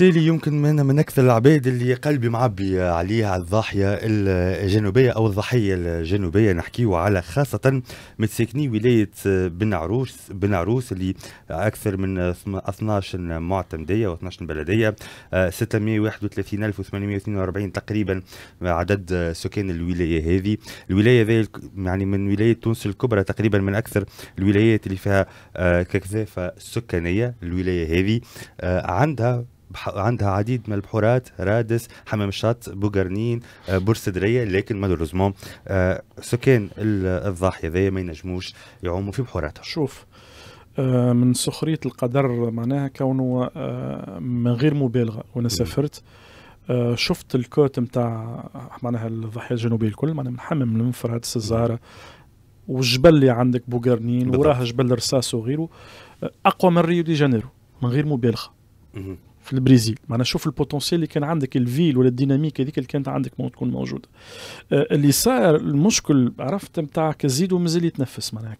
بالتالي يمكن من من اكثر العباد اللي قلبي معبي عليها على الضاحيه الجنوبيه او الضحيه الجنوبيه نحكيو على خاصه متساكني ولايه بن عروس بن عروس اللي اكثر من 12 معتمديه و12 بلديه 631842 آه، تقريبا عدد سكان الولايه هذه الولايه ذي يعني من ولايه تونس الكبرى تقريبا من اكثر الولايات اللي فيها آه، كثافه سكانيه الولايه هذه آه، عندها عندها عديد من البحورات رادس حمام الشط بوغرنين آه، بورسدريه لكن مالوروزمون آه، سكان الضاحيه ذي ما ينجموش يعوموا في بحوراتها شوف آه، من سخريه القدر معناها كونه من غير مبالغه وانا سافرت شفت الكوت نتاع معناها الضاحيه الجنوبيه الكل معناها من حمام المنفرد الزهره والجبل اللي عندك بوغرنين وراه جبل الرصاص وغيره اقوى من ريو دي جانيرو من غير مبالغه في البرازيل معناها شوف البوتنسيال اللي كان عندك الفيل ولا الديناميك هذيك اللي كانت عندك ما تكون موجوده آه، اللي صار المشكل عرفت نتاع كزيدو مازال يتنفس معناها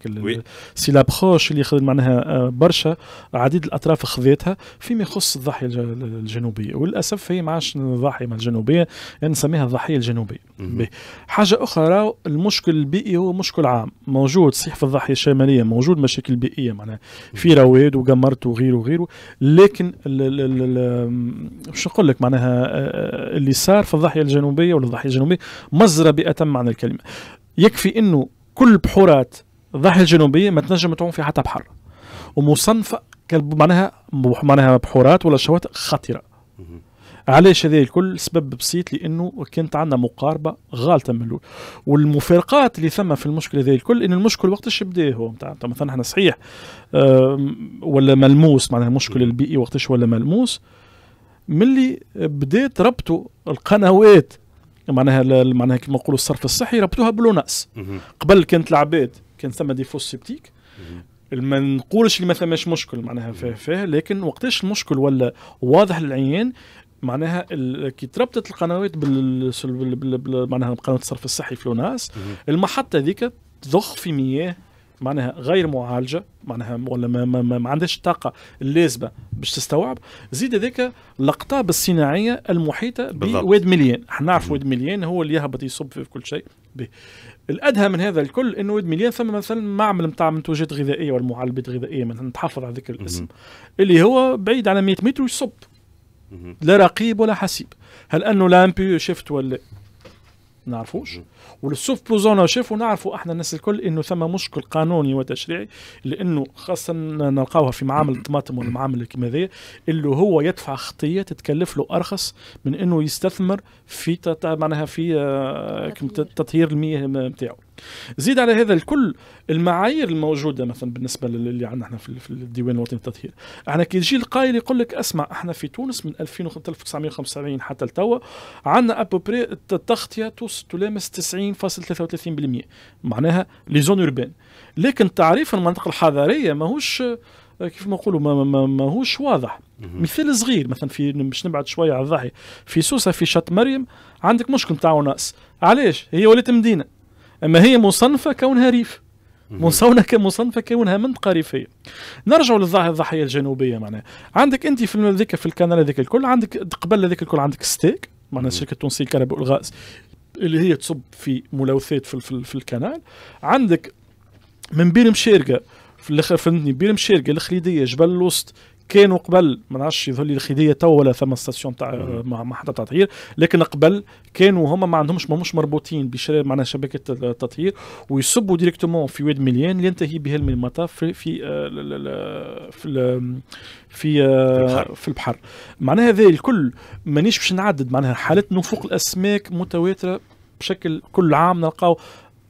سي لابخوش اللي خذ معناها آه، برشا عديد الاطراف خذيتها فيما يخص الضاحيه الجنوبيه وللاسف هي ما عادش الضاحيه الجنوبيه يعني نسميها الضاحيه الجنوبيه حاجه اخرى المشكل البيئي هو مشكل عام موجود صحيح في الضاحيه الشماليه موجود مشاكل بيئيه معناها في رواد وقمرت وغيره وغيره لكن ال ال ال مش نقول لك معناها اللي صار في الضاحيه الجنوبيه ولا الضاحيه الجنوبيه مزرة باتم معنى الكلمه يكفي انه كل بحورات الضاحيه الجنوبيه ما تنجم تعوم في حتى بحر ومصنفه معناها معناها بحورات ولا شواطئ خطره علاش هذا الكل سبب بسيط لانه كانت عندنا مقاربه غالطه من الاول والمفارقات اللي ثم في المشكله هذا الكل ان المشكل وقتاش بدا هو نتاع مثلا احنا صحيح ولا ملموس معناها المشكل البيئي وقتاش ولا ملموس ملي بدات ربطوا القنوات معناها معناها كما نقولوا الصرف الصحي ربطوها بلوناس قبل كانت العباد كان ثم فوس سيبتيك ما نقولش اللي ما ثماش مشكل معناها فيه, فيه لكن وقتاش المشكل ولا واضح للعيان معناها كي تربطت القنوات بال... معناها قنوات الصرف الصحي في لوناس المحطه هذيك تضخ في مياه معناها غير معالجه معناها ولا ما, ما, ما, ما عندهاش الطاقه اللازمه باش تستوعب زيد هذاك الاقطاب الصناعيه المحيطه بواد مليان احنا نعرف واد مليان هو اللي يهبط يصب في كل شيء به. الادهى من هذا الكل انه واد مليان ثم مثلا معمل نتاع منتوجات غذائيه والمعلبات الغذائيه مثلا تحافظ على ذكر الاسم اللي هو بعيد على 100 متر ويصب لا رقيب ولا حسيب هل انه لامبي شفت ولا نعرفوش والسوف بلوزون شافوا نعرفوا احنا الناس الكل انه ثم مشكل قانوني وتشريعي لانه خاصه نلقاوها في معامل الطماطم والمعامل كيما اللي هو يدفع خطيه تتكلف له ارخص من انه يستثمر في معناها في آه، تطهير المياه نتاعو زيد على هذا الكل المعايير الموجوده مثلا بالنسبه للي عندنا احنا في الديوان الوطني للتطهير احنا كي يجي القائل يقول لك اسمع احنا في تونس من 1975 حتى لتوا عندنا ابوبري التغطيه تلامس 90.33% معناها لي زون اوربان لكن تعريف المناطق الحضريه ماهوش آه، كيف ما نقولوا ما, ما, ماهوش واضح مثال صغير مثلا في باش نبعد شويه على الضاحيه في سوسه في شط مريم عندك مشكل تاع ناس علاش هي ولات مدينه أما هي مصنفة كونها ريف مصونه كمصنفه كونها منطقه ريفيه نرجع للضاحيه الجنوبيه معناها عندك انت في ذيك في الكنال هذيك الكل عندك قبل هذيك الكل عندك ستيك معناها الشركه التونسيه الكهرباء والغاز اللي هي تصب في ملوثات في, في, في الكنال عندك من بير مشارقه في الاخر فهمتني بير مشارقه الخليديه جبل الوسط كانوا قبل ما نعرفش يظهر لي الخديه تو ولا ثم ستاسيون تاع محطه تطهير لكن قبل كانوا هما ما عندهمش ما مش مربوطين بشراء معنا شبكه التطهير ويصبوا ديريكتومون في واد مليان ينتهي بها المطاف في في آه، في في, آه، في البحر معناها هذا الكل مانيش باش نعدد معناها حاله نفوق الاسماك متواتره بشكل كل عام نلقاو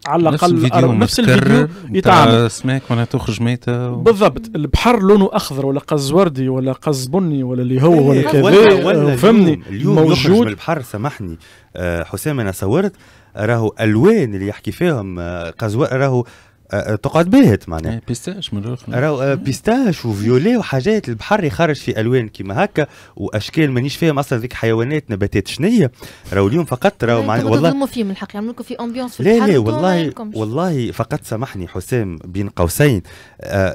على الاقل نفس الفيديو يتعامل سماك معناها تخرج ميته و... بالضبط البحر لونه اخضر ولا قز وردي ولا قز بني ولا اللي هو ولا إيه، كذا آه، فهمني اليوم موجود من البحر سامحني آه، حسام انا صورت راهو الوان اللي يحكي فيهم آه، قزوة راهو أه، أه، تقعد باهت معناها إيه، بيستاش من راهو أه، بيستاش وفيولي وحاجات البحر يخرج في الوان كيما هكا واشكال مانيش فاهم اصلا ذيك حيوانات نباتات شنيه راهو اليوم فقط راهو معناها والله تظلموا فيهم الحق يعملوا لكم في امبيونس في لا لا والله والله فقط سامحني حسام بين قوسين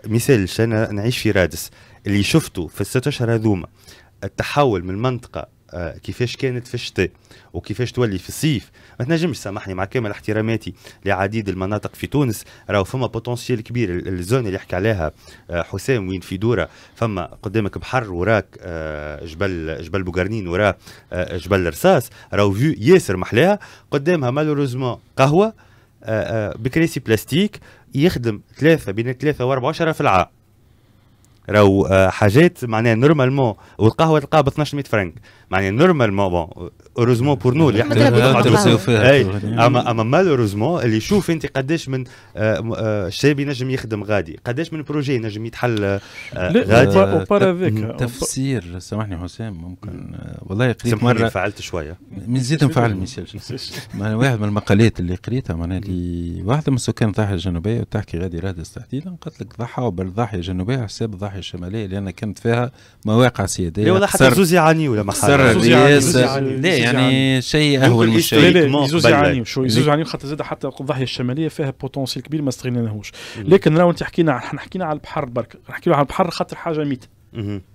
مثال انا نعيش في رادس اللي شفته في الست اشهر هذوما التحول من منطقه آه، كيفاش كانت في الشتاء وكيفاش تولي في الصيف ما تنجمش سامحني مع كامل احتراماتي لعديد المناطق في تونس راهو فما بوتونسييل كبير الزون اللي يحكي عليها آه، حسام وين في دوره فما قدامك بحر وراك آه، جبل جبل بوغرنين وراه جبل رصاص راهو فيو ياسر محلاها قدامها مالوروزمون قهوه بكريسي بلاستيك يخدم ثلاثه بين ثلاثه واربعه عشره في العام راهو حاجات معناها نورمالمون والقهوه تلقاها ب 1200 فرنك معناها نورمالمون بون اوروزمون بور نو اللي احنا اما اما مالوروزمون اللي شوف انت قداش من آه، آه، شاب ينجم يخدم غادي قداش من بروجي ينجم يتحل آه، غادي تفسير سامحني حسام ممكن والله قريت مره فعلت شويه زيد نفعل ميسيل واحد من المقالات اللي قريتها معناها اللي واحده من سكان الضاحيه الجنوبيه وتحكي غادي رادس تحديدا قالت لك ضحى بالضاحيه الجنوبيه على حساب الضاحيه الشماليه لان كانت فيها مواقع سياديه ولا حتى زوزي عاني ولا محل الرئاسه يعني، يعني، لا يعني, يعني شيء اهون من شيء يزوز يعني شو يزوز خاطر زاد حتى الضاحيه الشماليه فيها بوتنسيل كبير ما استغنيناهوش لكن راهو انت حكينا احنا حكينا على البحر برك نحكيو على البحر خاطر حاجه ميت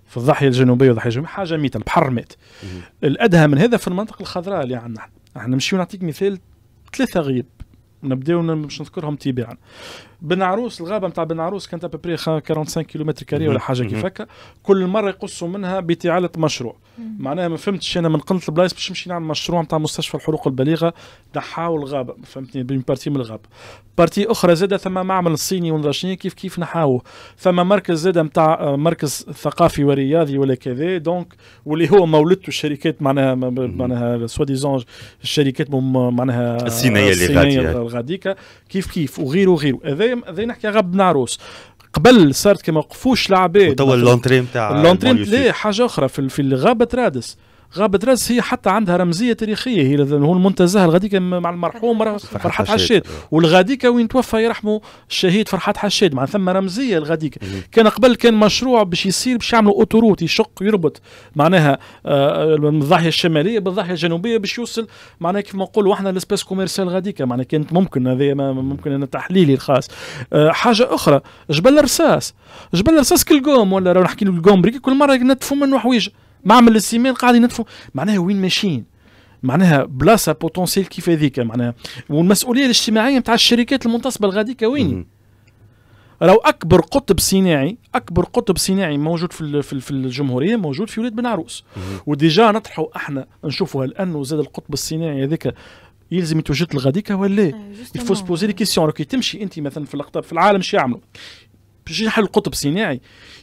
في الضاحيه الجنوبيه والضاحيه الجنوبيه حاجه ميت البحر مات الادهى من هذا في المنطقه الخضراء اللي عندنا احنا نمشيو نعطيك مثال ثلاثه غياب نبداو باش نذكرهم تباعا بن عروس الغابه نتاع بن عروس كانت ابري 45 كيلومتر كاري ولا حاجه كيف هكا كل مره يقصوا منها بتعاله مشروع معناها ما فهمتش انا من قنت البلايص باش نمشي نعمل مشروع نتاع مستشفى الحروق البليغه دحاو الغابه فهمتني بين بارتي من الغابه بارتي اخرى زاده ثم معمل صيني ونراشيني كيف كيف نحاوه ثم مركز زاده نتاع آه، مركز ثقافي ورياضي ولا كذا دونك واللي هو مولدته الشركات معناها معناها سوا ديزون الشركات معناها الصينيه اللي غاديه كيف كيف وغيره وغيره هذا زي زي نحكي غاب نعروس قبل صارت كما وقفوش لعبات وتوا اللونتري نتاع اللونتري ليه حاجه اخرى في, في الغابه ترادس غابة راس هي حتى عندها رمزية تاريخية هي هو المنتزه الغاديك مع المرحوم فرحات حشاد والغديك وين توفى يرحمه الشهيد فرحات حشاد مع ثم رمزية الغديك كان قبل كان مشروع باش يصير باش يعملوا اوتوروت يشق يربط معناها آه، الضاحية الشمالية بالضاحية الجنوبية باش يوصل معناها كيف ما نقولوا احنا الاسباس كوميرسيال غاديك معناها كانت ممكن هذا ممكن انا تحليلي الخاص آه، حاجة أخرى جبل الرصاص جبل الرصاص كل قوم ولا نحكي لكم كل مرة نتفوا منه حوايج معمل السيمان قاعدين ندفوا معناها وين ماشيين معناها بلاصه بوتونسيل كيف هذيك معناها والمسؤوليه الاجتماعيه نتاع الشركات المنتصبه لغاديك وين راهو اكبر قطب صناعي اكبر قطب صناعي موجود في في الجمهوريه موجود في ولاد بن عروس وديجا نطرحوا احنا نشوفوا هل انه زاد القطب الصناعي هذاك يلزم يتوجد لغاديكا ولا لا؟ يفو بوزي لي كيسيون كي تمشي انت مثلا في الاقطاب في العالم شو يعملوا؟ باش يحل القطب الصناعي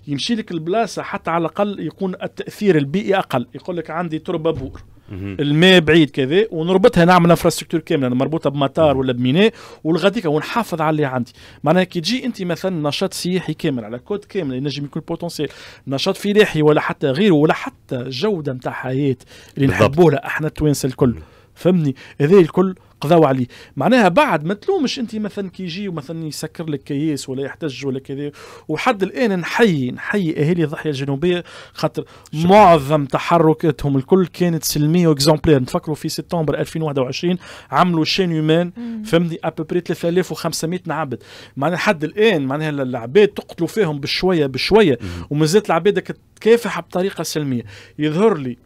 يمشي لك البلاصه حتى على الاقل يكون التاثير البيئي اقل يقول لك عندي تربه بور الماء بعيد كذا ونربطها نعمل انفراستركتور كامله مربوطه بمطار ولا بميناء والغاديك ونحافظ على اللي عندي معناها كي تجي انت مثلا نشاط سياحي كامل على كود كامل ينجم يكون بوتنسيال نشاط فلاحي ولا حتى غيره ولا حتى جوده نتاع حياه اللي نحبوها احنا التوانسه الكل فهمني هذا الكل قضاو عليه معناها بعد ما تلومش انت مثلا كي يجي ومثلا يسكر لك كياس ولا يحتج ولا كذا وحد الان نحيي نحيي اهالي الضحيه الجنوبيه خاطر معظم تحركاتهم الكل كانت سلميه واكزومبلير نفكروا في سبتمبر 2021 عملوا شين يومان فهمني ابوبري 3500 عبد معناها حد الان معناها العباد تقتلوا فيهم بشويه بشويه ومازالت العباد تكافح بطريقه سلميه يظهر لي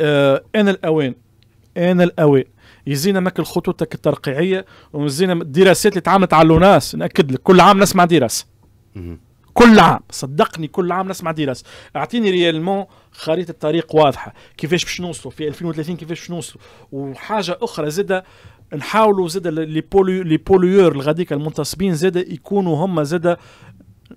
آه انا الاوان انا الاوائل يزينا ماك الخطوط الترقيعيه ويزينا الدراسات اللي تعملت على الناس ناكد لك كل عام نسمع دراسه كل عام صدقني كل عام نسمع دراسه اعطيني ريالمون خريطه طريق واضحه كيفاش باش نوصلوا في 2030 كيفاش باش نوصلوا وحاجه اخرى زاده نحاولوا زيدا لي بوليو لي بوليور الغاديك المنتصبين زيدا يكونوا هم زيدا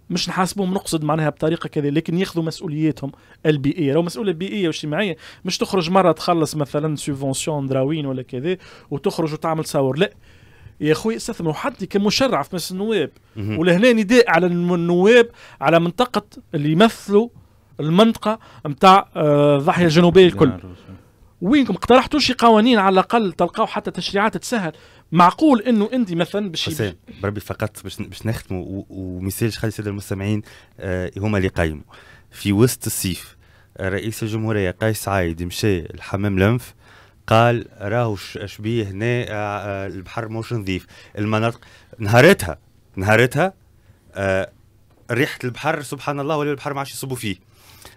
مش نحاسبهم نقصد معناها بطريقه كذا لكن ياخذوا مسؤوليتهم البيئيه لو مسؤوليه بيئيه واجتماعيه مش تخرج مره تخلص مثلا سوبفونسيون دراوين ولا كذا وتخرج وتعمل تصور لا يا اخوي استثمروا حتى كمشرع في مجلس النواب ولهنا نداء على النواب على منطقه اللي يمثلوا المنطقه نتاع الضاحيه آه، الجنوبيه الكل وينكم اقترحتوا شي قوانين على الاقل تلقاو حتى تشريعات تسهل معقول انه انت مثلا باش بربي فقط باش باش نختموا ومثال خلي الساده المستمعين آه هما اللي قايموا في وسط الصيف آه، رئيس الجمهوريه قيس سعيد مشى الحمام لنف قال راهو شبيه هنا آه، البحر موش نظيف المناطق نهارتها نهارتها آه ريحه البحر سبحان الله ولا البحر ما عادش يصبوا فيه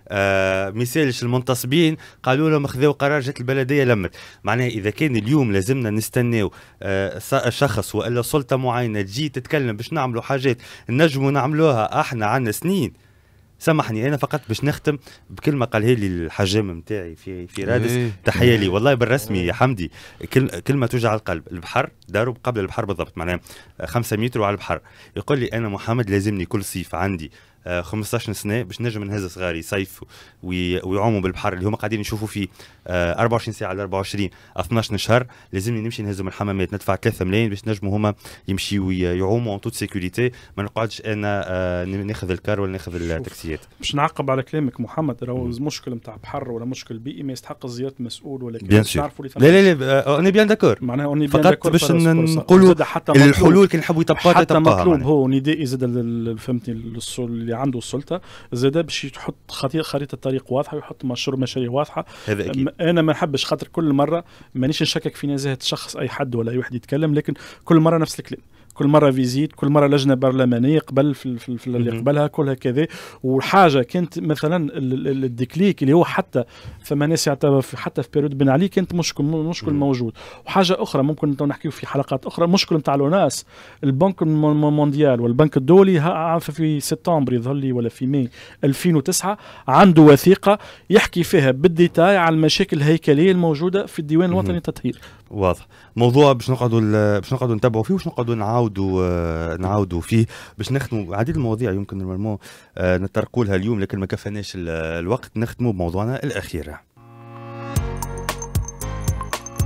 آه مثالش المنتصبين قالوا لهم خذوا قرار جات البلديه لمت معناها اذا كان اليوم لازمنا نستناو آه شخص والا سلطه معينه تجي تتكلم باش نعملوا حاجات نجموا نعملوها احنا عندنا سنين سامحني انا فقط باش نختم بكلمه قالها لي الحجام نتاعي في في رادس إيه. تحيه لي إيه. والله بالرسمي إيه. يا حمدي كلمه توجع القلب البحر داره قبل البحر بالضبط معناها 5 متر وعلى البحر يقول لي انا محمد لازمني كل صيف عندي 15 آه، سنه باش نجم نهز صغاري صيف ويعوموا بالبحر اللي هما قاعدين يشوفوا فيه 24 آه، ساعه ل 24 12 شهر لازمني نمشي نهزهم الحمامات ندفع 3 ملايين باش نجموا هما يمشيوا يعوموا اون توت سيكوريتي ما نقعدش انا آه، ناخذ الكار ولا ناخذ التاكسيات باش نعقب على كلامك محمد راهو مشكل نتاع بحر ولا مشكل بيئي ما يستحق الزيارة مسؤول ولا بيان سور لا لا لا انا بيان داكور معناها اوني بيان فقط باش نقولوا الحلول كي نحبوا يطبقوها حتى مطلوب هو نداء زاد فهمتني اللي عنده السلطه زاد باش يحط خريطه طريق واضحه ويحط مشروع مشاريع واضحه هذا أكيد. انا ما نحبش خاطر كل مره مانيش نشكك في نزاهه شخص اي حد ولا اي واحد يتكلم لكن كل مره نفس الكلام كل مره فيزيت كل مره لجنه برلمانيه قبل في, في, في اللي قبلها كلها كذا وحاجه كانت مثلا الديكليك اللي هو حتى فما ناس يعتبر حتى في بيريود بن علي كانت مشكل مشكل موجود وحاجه اخرى ممكن نحكيو في حلقات اخرى مشكل نتاع لوناس البنك المونديال والبنك الدولي في سبتمبر يظهر لي ولا في ماي 2009 عنده وثيقه يحكي فيها بالديتاي على المشاكل الهيكليه الموجوده في الديوان الوطني للتطهير واضح موضوع باش نقعدوا باش نقعدوا نتبعوا فيه وباش نقعدوا نعاودوا نعاودوا آه، نعاودوا فيه باش نختموا عديد المواضيع يمكن نورمالمون آه، نطرقوا لها اليوم لكن ما كفناش الوقت نختموا بموضوعنا الاخير